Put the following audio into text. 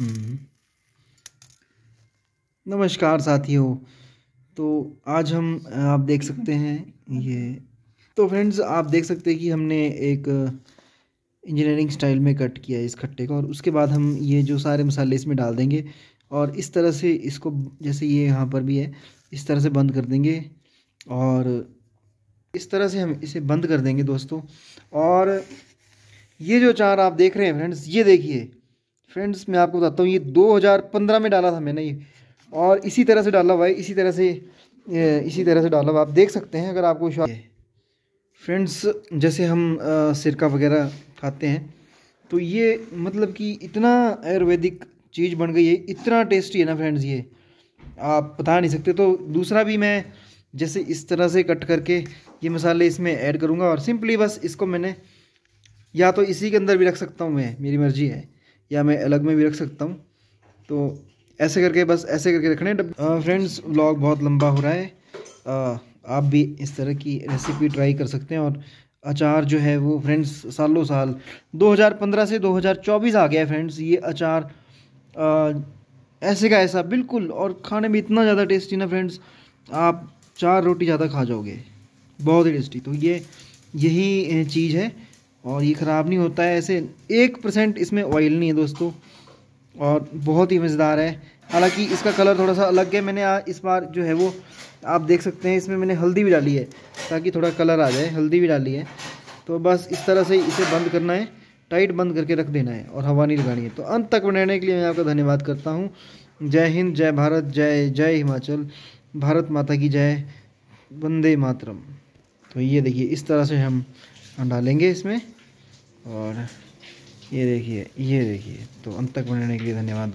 हम्म। नमस्कार साथियों तो आज हम आप देख सकते हैं ये तो फ्रेंड्स आप देख सकते हैं कि हमने एक इंजीनियरिंग स्टाइल में कट किया है इस खट्टे को और उसके बाद हम ये जो सारे मसाले इसमें डाल देंगे और इस तरह से इसको जैसे ये यहाँ पर भी है इस तरह से बंद कर देंगे और इस तरह से हम इसे बंद कर देंगे दोस्तों और ये जो चार आप देख रहे हैं फ्रेंड्स ये देखिए फ्रेंड्स मैं आपको बताता हूँ ये 2015 में डाला था मैंने ये और इसी तरह से डाला हुआ है इसी तरह से इसी तरह से डाला हुआ आप देख सकते हैं अगर आपको फ्रेंड्स जैसे हम सिरका वगैरह खाते हैं तो ये मतलब कि इतना आयुर्वेदिक चीज़ बन गई है इतना टेस्टी है ना फ्रेंड्स ये आप बता नहीं सकते तो दूसरा भी मैं जैसे इस तरह से कट करके ये मसाले इसमें ऐड करूँगा और सिंपली बस इसको मैंने या तो इसी के अंदर भी रख सकता हूँ मैं मेरी मर्ज़ी है या मैं अलग में भी रख सकता हूँ तो ऐसे करके बस ऐसे करके रखने फ्रेंड्स व्लॉग बहुत लंबा हो रहा है आ, आप भी इस तरह की रेसिपी ट्राई कर सकते हैं और अचार जो है वो फ्रेंड्स सालों साल 2015 से 2024 आ गया है फ्रेंड्स ये अचार आ, ऐसे का ऐसा बिल्कुल और खाने में इतना ज़्यादा टेस्टी ना फ्रेंड्स आप चार रोटी ज़्यादा खा जाओगे बहुत ही टेस्टी तो ये यही चीज़ है और ये ख़राब नहीं होता है ऐसे एक परसेंट इसमें ऑयल नहीं है दोस्तों और बहुत ही मज़ेदार है हालांकि इसका कलर थोड़ा सा अलग है मैंने इस बार जो है वो आप देख सकते हैं इसमें मैंने हल्दी भी डाली है ताकि थोड़ा कलर आ जाए हल्दी भी डाली है तो बस इस तरह से इसे बंद करना है टाइट बंद करके रख देना है और हवा नहीं लगानी है तो अंत तक बनाने के लिए मैं आपका धन्यवाद करता हूँ जय हिंद जय भारत जय जय हिमाचल भारत माता की जय वंदे मातरम तो ये देखिए इस तरह से हम डालेंगे इसमें और ये देखिए ये देखिए तो अंत तक बनाने के लिए धन्यवाद